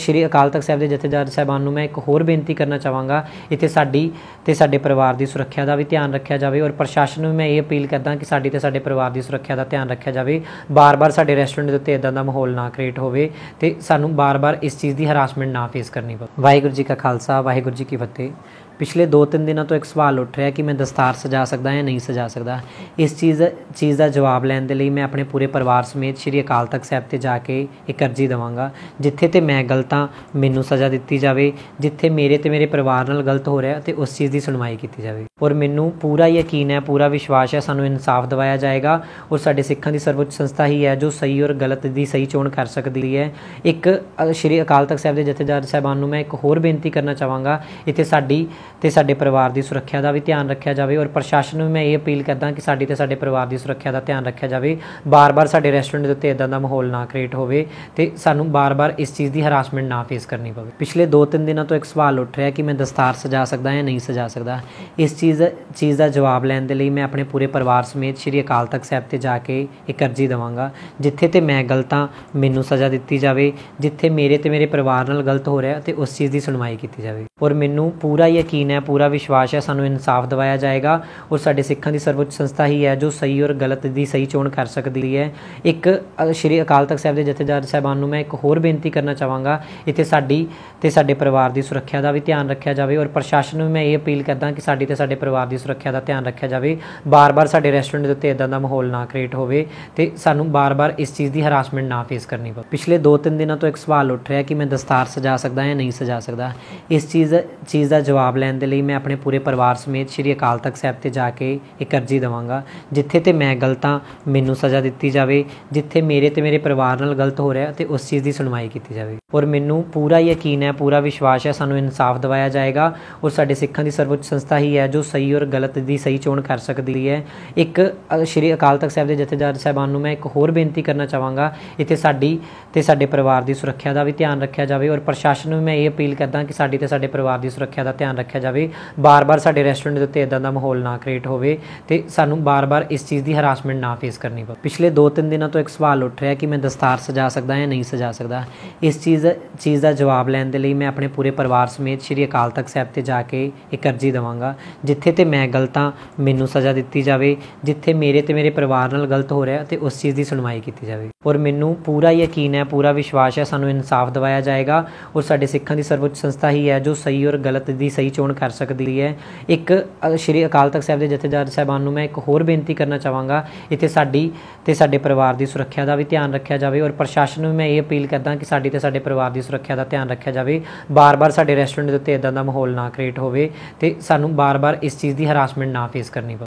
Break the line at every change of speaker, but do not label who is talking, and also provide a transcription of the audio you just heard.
ਸ਼੍ਰੀ ਅਕਾਲ ਤਖਤ ਸਾਹਿਬ ਦੇ ਜਥੇਦਾਰ ਸਹਿਬਾਨ ਨੂੰ ਮੈਂ ਇੱਕ ਹੋਰ ਬੇਨਤੀ ਕਰਨਾ ਚਾਹਾਂਗਾ ਇੱਥੇ ਸਾਡੀ ਤੇ ਸਾਡੇ ਪਰਿਵਾਰ ਦੀ ਸੁਰੱਖਿਆ ਦਾ ਵੀ ਧਿਆਨ ਰੱਖਿਆ ਜਾਵੇ ਔਰ ਪ੍ਰਸ਼ਾਸਨ ਨੂੰ ਮੈਂ ਇਹ ਅਪੀਲ ਕਰਦਾ ਕਿ ਸਾਡੀ ਤੇ ਸਾਡੇ ਪਰਿਵਾਰ ਦੀ ਸੁਰੱਖਿਆ ਦਾ ਧਿਆਨ ਰੱਖਿਆ ਜਾਵੇ ਬਾਰ-ਬਾਰ ਸਾਡੇ ਰੈਸਟੋਰੈਂਟ ਦੇ ਉੱਤੇ ਇਦਾਂ ਦਾ ਮਾਹੌਲ ਨਾ ਕ੍ਰੀਏਟ ਹੋਵੇ ਤੇ ਸਾਨੂੰ ਬਾਰ-ਬਾਰ ਇਸ ਚੀਜ਼ ਦੀ ਹਰਾਸਮੈਂਟ ਨਾ ਫੇਸ ਕਰਨੀ ਪਵੇ ਵਾਹਿਗੁਰੂ ਜੀ ਕਾ ਖਾਲਸਾ ਵਾਹਿਗੁਰੂ ਜੀ ਕੀ ਫਤਿਹ ਪਿਛਲੇ 2-3 ਦਿਨਾਂ ਤੋਂ ਇੱਕ ਸਵਾਲ ਉੱਠ ਰਿਹਾ ਕਿ ਮੈਂ ਦਸਤਾਰ ਸਜਾ ਸਕਦਾ ਜਾਂ ਨਹੀਂ ਸਜਾ ਸਕਦਾ ਇਸ ਚੀਜ਼ ਚੀਜ਼ ਦਾ ਜਵਾਬ ਲੈਣ ਦੇ ਲਈ ਮੈਂ ਆਪਣੇ ਪੂਰੇ ਪਰਿਵਾਰ ਸਮੇਤ ਸ਼੍ਰੀ ਅਕਾਲ ਤਖਤ ਸਾਹਿਬ ਤੇ ਜਾ ਕੇ ਇੱਕ ਅਰਜ਼ੀ ਦਵਾਂਗਾ ਜਿੱਥੇ ਤੇ ਮੈਂ ਗਲਤਾਂ ਮੈਨੂੰ ਸਜ਼ਾ ਦਿੱਤੀ ਜਾਵੇ ਜਿੱਥੇ ਮੇਰੇ ਤੇ ਮੇਰੇ ਪਰਿਵਾਰ ਨਾਲ ਗਲਤ ਹੋ ਰਿਹਾ ਤੇ ਉਸ ਚੀਜ਼ ਦੀ ਸੁਣਵਾਈ ਕੀਤੀ ਜਾਵੇ ਔਰ ਮੈਨੂੰ ਪੂਰਾ ਯਕੀਨ ਹੈ ਪੂਰਾ ਵਿਸ਼ਵਾਸ ਹੈ ਸਾਨੂੰ ਇਨਸਾਫ ਦਵਾਇਆ ਜਾਏਗਾ ਔਰ ਸਾਡੇ ਸਿੱਖਾਂ ਦੀ ਸਰਵਉੱਚ ਸੰਸਥਾ ਹੀ ਹੈ ਜੋ ਸਹੀ ਔਰ ਗਲਤ ਦੀ ਸਹੀ ਚੋਣ ਕਰ ਸਕਦੀ ਹੈ ਇੱਕ ਸ਼੍ਰੀ ਅਕਾਲ ਤਖਤ ਸਾਹਿਬ ਦੇ ਜਥੇਦਾਰ ਸਾਹਿਬਾਨ ਨੂੰ ਮੈਂ ਇੱਕ ਹੋਰ ਬੇਨਤੀ ਕਰਨਾ ਚਾਹਾਂਗਾ ਇੱਥੇ ਸਾਡੀ ਤੇ ਸਾਡੇ ਪਰਿਵਾਰ ਦੀ ਸੁਰੱਖਿਆ ਦਾ ਵੀ ਧਿਆਨ ਰੱਖਿਆ ਜਾਵੇ ਔਰ ਪ੍ਰਸ਼ਾਸਨ ਨੂੰ ਮੈਂ ਇਹ ਅਪੀਲ ਕਰਦਾ ਕਿ ਸਾਡੀ ਤੇ ਸਾਡੇ ਪਰਿਵਾਰ ਦੀ ਸੁਰੱਖਿਆ ਦਾ ਧਿਆਨ ਰੱਖਿਆ ਜਾਵੇ ਬਾਰ-ਬਾਰ ਸਾਡੇ ਰੈਸਟੋਰੈਂਟ ਦੇ ਉੱਤੇ ਇਦਾਂ ਦਾ ਮਾਹੌਲ ਨਾ ਕ੍ਰੀਏਟ ਹੋਵੇ ਤੇ ਸਾਨੂੰ ਬਾਰ-ਬਾਰ ਇਸ ਚੀਜ਼ ਦੀ ਹਰਾਸਮੈਂਟ ਨਾ ਫੇਸ ਕਰਨੀ ਪਵੇ ਪਿਛਲੇ 2-3 ਦਿਨਾਂ ਤੋਂ ਇੱਕ ਸਵਾਲ ਉੱਠ ਰਿਹਾ ਕਿ ਮੈਂ ਦਸਤਾਰ ਸਜਾ ਸਕਦਾ ਹਾਂ ਜਾਂ ਨਹੀਂ ਸਜਾ ਸਕਦਾ ਇਸ ਚੀਜ਼ ਚੀਜ਼ ਦਾ ਜਵਾਬ ਲੈਣ ਦੇ ਲਈ ਮੈਂ ਆਪਣੇ ਪੂਰੇ ਪਰਿਵਾਰ ਸਮੇਤ ਸ਼੍ਰੀ ਅਕਾਲ ਤਖਤ ਸਾਹਿਬ ਤੇ ਜਾ ਕੇ ਇੱਕ ਅਰਜ਼ੀ ਦਵਾਂਗਾ ਜਿੱਥੇ ਤੇ ਮੈਂ ਗਲਤਾਂ ਮੈਨੂੰ ਸਜ਼ਾ ਦਿੱਤੀ ਜਾਵੇ ਜਿੱਥੇ ਮੇਰੇ ਤੇ ਮੇਰੇ ਪਰਿਵਾਰ ਨਾਲ ਗਲਤ ਹੋ ਰਿਹਾ ਤੇ ਉਸ ਚੀਜ਼ ਦੀ ਸੁਣਵਾਈ ਕੀਤੀ ਜਾਵੇ ਔਰ ਮੈਨੂੰ ਪੂਰਾ ਯਕੀਨ ਹੈ ਪੂਰਾ ਵਿਸ਼ਵਾਸ ਹੈ ਸਾਨੂੰ ਇਨਸਾਫ ਦਿਵਾਇਆ ਜਾਏਗਾ ਔਰ ਸਾਡੇ ਸਿੱਖਾਂ ਦੀ ਸਰਵਉੱਚ ਸੰਸਥਾ ਹੀ ਹੈ ਜੋ ਸਹੀ ਔਰ ਗਲਤ ਦੀ ਸਹੀ ਚੋਣ ਕਰ ਸਕਦੀ ਹੈ ਇੱਕ ਸ਼੍ਰੀ ਅਕਾਲ ਤਖਤ ਸਾਹਿਬ ਦੇ ਜਥੇਦਾਰ ਸਹਿਬਾਨ ਨੂੰ ਮੈਂ ਇੱਕ ਹੋਰ ਬੇਨਤੀ ਕਰਨਾ ਚਾਹਾਂਗਾ ਇੱਥੇ ਸਾਡੀ ਤੇ ਸਾਡੇ ਪਰਿਵਾਰ ਦੀ ਸੁਰੱਖਿਆ ਦਾ ਵੀ ਧਿਆਨ ਰੱਖਿਆ ਜਾਵੇ ਔਰ ਪ੍ਰਸ਼ਾਸਨ ਨੂੰ ਮੈਂ ਇਹ ਅਪੀਲ ਕਰਦਾ ਕਿ ਸਾਡੀ ਤੇ ਸਾਡੇ ਪਰਿਵਾਰ ਦੀ ਸੁਰੱਖਿਆ ਦਾ ਧਿਆਨ ਰੱਖਿਆ ਜਾਵੇ ਬਾਰ-ਬਾਰ ਸਾਡੇ ਰੈਸਟੋਰੈਂਟ ਦੇ ਉੱਤੇ ਇਦਾਂ ਦਾ ਮਾਹੌਲ ਨਾ ਕ੍ਰੀਏਟ ਹੋਵੇ ਤੇ ਸਾਨੂੰ ਬਾਰ-ਬਾਰ ਇਸ ਚੀਜ਼ ਦੀ ਹਰਾਸਮੈਂਟ ਨਾ ਫੇਸ ਕਰਨੀ ਪਵੇ ਪਿਛਲੇ 2-3 ਦਿਨਾਂ ਤੋਂ ਇੱਕ ਸਵਾਲ ਉੱਠ ਰਿਹਾ ਕਿ ਮੈਂ ਦਸਤਾਰ ਸਜਾ ਸਕਦਾ ਜਾਂ ਨਹੀਂ ਸਜਾ ਸਕਦਾ ਇਸ ਚੀਜ਼ ਚੀਜ਼ ਚੀਜ਼ ਦਾ ਜਵਾਬ ਲੈਣ ਦੇ ਲਈ ਮੈਂ ਆਪਣੇ ਪੂਰੇ ਪਰਿਵਾਰ ਸਮੇਤ ਸ਼੍ਰੀ ਅਕਾਲ ਤਖਤ ਸਾਹਿਬ ਤੇ ਜਾ ਕੇ ਇੱਕ ਅਰਜ਼ੀ ਦਵਾਂਗਾ ਜਿੱਥੇ ਤੇ ਮੈਂ ਗਲਤਾਂ ਮੈਨੂੰ ਸਜ਼ਾ ਦਿੱਤੀ ਜਾਵੇ ਜਿੱਥੇ ਮੇਰੇ ਤੇ ਮੇਰੇ ਪਰਿਵਾਰ ਨਾਲ ਗਲਤ ਹੋ ਰਿਹਾ ਤੇ ਉਸ ਚੀਜ਼ ਦੀ ਸੁਣਵਾਈ ਕੀਤੀ ਜਾਵੇ ਔਰ ਮੈਨੂੰ ਪੂਰਾ ਯਕੀਨ ਹੈ ਪੂਰਾ ਵਿਸ਼ਵਾਸ ਹੈ ਸਾਨੂੰ ਇਨਸਾਫ ਦਵਾਇਆ ਜਾਏਗਾ ਔਰ ਸਾਡੇ ਸਿੱਖਾਂ ਦੀ ਸਰਵਉੱਚ ਸੰਸਥਾ ਹੀ ਹੈ ਜੋ ਸਹੀ ਔਰ ਗਲਤ ਦੀ ਸਹੀ ਚੋਣ ਕਰ ਸਕਦੀ ਹੈ ਇੱਕ ਸ਼੍ਰੀ ਅਕਾਲ ਤਖਤ ਸਾਹਿਬ ਦੇ ਜਥੇਦਾਰ ਸਾਹਿਬਾਨ ਨੂੰ ਮੈਂ ਇੱਕ ਹੋਰ ਬੇਨਤੀ ਕਰਨਾ ਚਾਹਾਂਗਾ ਇੱਥੇ ਸਾਡੀ ਤੇ ਸਾਡੇ ਪਰਿਵਾਰ ਦੀ ਸੁਰੱਖਿਆ ਦਾ ਵੀ ਧਿਆਨ ਰੱਖਿਆ ਜਾਵੇ ਔਰ ਪ੍ਰਸ਼ਾਸਨ ਨੂੰ ਮੈਂ ਇਹ ਅਪੀਲ ਕਰਦਾ ਕਿ ਸਾਡੀ ਤੇ ਸਾਡੇ ਪਰਿਵਾਰ ਦੀ ਸੁਰੱਖਿਆ ਦਾ ਧਿਆਨ ਰੱਖਿਆ ਜਾਵੇ ਬਾਰ-ਬਾਰ ਸਾਡੇ ਰੈਸਟੋਰੈਂਟ ਦੇ ਉੱਤੇ ਇਦਾਂ ਦਾ ਮਾਹੌਲ ਨਾ ਕ੍ਰੀਏਟ ਹੋਵੇ ਤੇ ਸਾਨੂੰ ਬਾਰ-ਬਾਰ ਇਸ ਚੀਜ਼ ਦੀ ਹਰਾਸਮੈਂਟ ਨਾ ਫੇਸ ਕਰਨੀ ਪਵੇ ਪਿਛਲੇ 2-3 ਦਿਨਾਂ ਤੋਂ ਇੱਕ ਸਵਾਲ ਉੱਠ ਰਿਹਾ ਕਿ ਮੈਂ ਦਸਤਾਰ ਸਜਾ ਸਕਦਾ ਜਾਂ ਨਹੀਂ ਸਜਾ ਸਕਦਾ ਇਸ ਚੀਜ਼ ਚੀਜ਼ ਦਾ ਜਵਾਬ ਲੈਣ ਦੇ ਲਈ ਮੈਂ ਆਪਣੇ ਪੂਰੇ ਪਰਿਵਾਰ ਸਮੇਤ ਸ਼੍ਰੀ ਅਕਾਲ ਤਖਤ ਸਾਹਿਬ ਤੇ ਜਾ ਕੇ ਇੱਕ ਅਰਜ਼ੀ ਦਵਾਂਗਾ ਜਿੱਥੇ ਤੇ ਮੈਂ ਗਲਤਾਂ ਮੈਨੂੰ ਸਜ਼ਾ ਦਿੱਤੀ ਜਾਵੇ ਜਿੱਥੇ ਮੇਰੇ ਤੇ ਮੇਰੇ ਪਰਿਵਾਰ ਨਾਲ ਗਲਤ ਹੋ ਰਿਹਾ ਤੇ ਉਸ ਚੀਜ਼ ਦੀ ਸੁਣਵਾਈ ਕੀਤੀ ਜਾਵੇ ਔਰ ਮੈਨੂੰ ਪੂਰਾ ਯਕੀਨ ਹੈ ਪੂਰਾ ਵਿਸ਼ਵਾਸ ਹੈ ਸਾਨੂੰ ਇਨਸਾਫ ਦਿਵਾਇਆ ਜਾਏਗਾ ਔਰ ਸਾਡੇ ਸਿੱਖਾਂ ਦੀ ਸਰਵਉੱਚ ਸੰਸਥਾ ਹੀ ਹੈ ਜੋ ਸਹੀ ਔਰ ਗਲਤ ਦੀ ਸਹੀ ਚੋਣ ਕਰ ਸਕਦੀ ਹੈ ਇੱਕ ਸ਼੍ਰੀ ਅਕਾਲ ਤਖਤ ਸਾਹਿਬ ਦੇ ਜਥੇਦਾਰ ਸਾਹਿਬਾਨ ਨੂੰ ਮੈਂ ਇੱਕ ਹੋਰ ਬੇਨਤੀ ਕਰਨਾ ਚਾਹਾਂਗਾ ਇੱਥੇ ਸਾਡੀ ਤੇ ਸਾਡੇ ਪਰਿਵਾਰ ਦੀ ਸੁਰੱਖਿਆ ਦਾ ਵੀ ਧਿਆਨ ਰੱਖਿਆ ਜਾਵੇ ਔਰ ਪ੍ਰਸ਼ਾਸਨ ਨੂੰ ਮੈਂ ਇਹ ਅਪੀਲ ਕਰਦਾ ਕਿ ਸਾਡੀ ਤੇ ਸਾਡੇ ਪਰਿਵਾਰ ਦੀ ਸੁਰੱਖਿਆ ਦਾ ਧਿਆਨ ਰੱਖਿਆ ਜਾਵੇ ਬਾਰ-ਬਾਰ ਸਾਡੇ ਰੈਸਟੋਰੈਂਟ ਦੇ ਉੱਤੇ ਇਦਾਂ ਦਾ ਮਾਹੌਲ ਨਾ ਕ੍ਰੀਏਟ ਹੋਵੇ ਤੇ ਸਾਨੂੰ ਬਾਰ-ਬਾਰ ਇਸ ਚੀਜ਼ ਦੀ ਹਰਾਸਮੈਂਟ ਨਾ ਫੇਸ ਕਰਨੀ